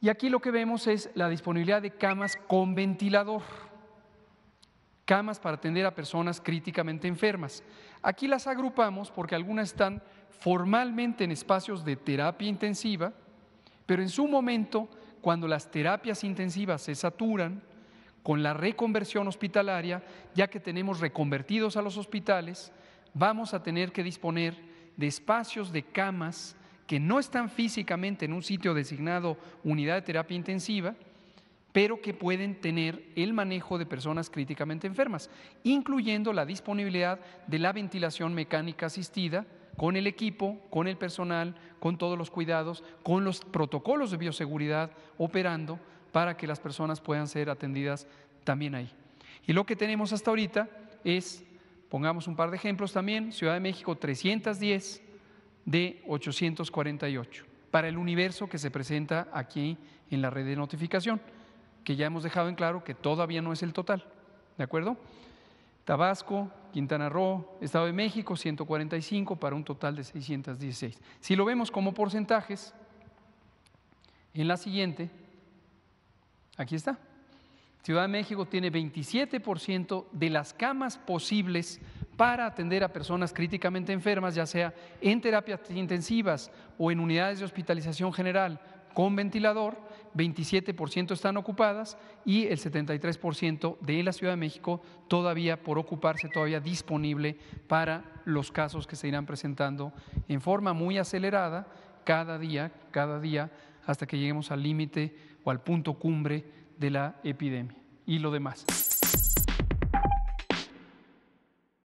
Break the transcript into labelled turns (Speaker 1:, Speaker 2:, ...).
Speaker 1: Y aquí lo que vemos es la disponibilidad de camas con ventilador, camas para atender a personas críticamente enfermas. Aquí las agrupamos porque algunas están formalmente en espacios de terapia intensiva, pero en su momento, cuando las terapias intensivas se saturan, con la reconversión hospitalaria, ya que tenemos reconvertidos a los hospitales, vamos a tener que disponer de espacios de camas que no están físicamente en un sitio designado unidad de terapia intensiva, pero que pueden tener el manejo de personas críticamente enfermas, incluyendo la disponibilidad de la ventilación mecánica asistida con el equipo, con el personal, con todos los cuidados, con los protocolos de bioseguridad operando para que las personas puedan ser atendidas también ahí. Y lo que tenemos hasta ahorita es, pongamos un par de ejemplos también, Ciudad de México 310, de 848 para el universo que se presenta aquí en la red de notificación, que ya hemos dejado en claro que todavía no es el total. ¿De acuerdo? Tabasco, Quintana Roo, Estado de México, 145 para un total de 616. Si lo vemos como porcentajes, en la siguiente, aquí está. Ciudad de México tiene 27% de las camas posibles para atender a personas críticamente enfermas, ya sea en terapias intensivas o en unidades de hospitalización general con ventilador, 27% están ocupadas y el 73% de la Ciudad de México todavía por ocuparse, todavía disponible para los casos que se irán presentando en forma muy acelerada cada día, cada día, hasta que lleguemos al límite o al punto cumbre de la epidemia y lo demás.